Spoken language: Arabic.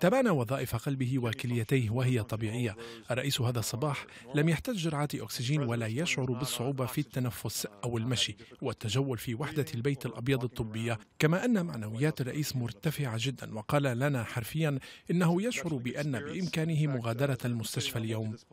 تابعنا وظائف قلبه وكليتيه وهي طبيعية الرئيس هذا الصباح لم يحتاج جرعات أكسجين ولا يشعر بالصعوبة في التنفس أو المشي والتجول في وحدة البيت الأبيض الطبية كما أن معنويات الرئيس مرتفعة جدا وقال لنا حرفيا إنه يشعر بأن بإمكانه مغادرة المستشفى اليوم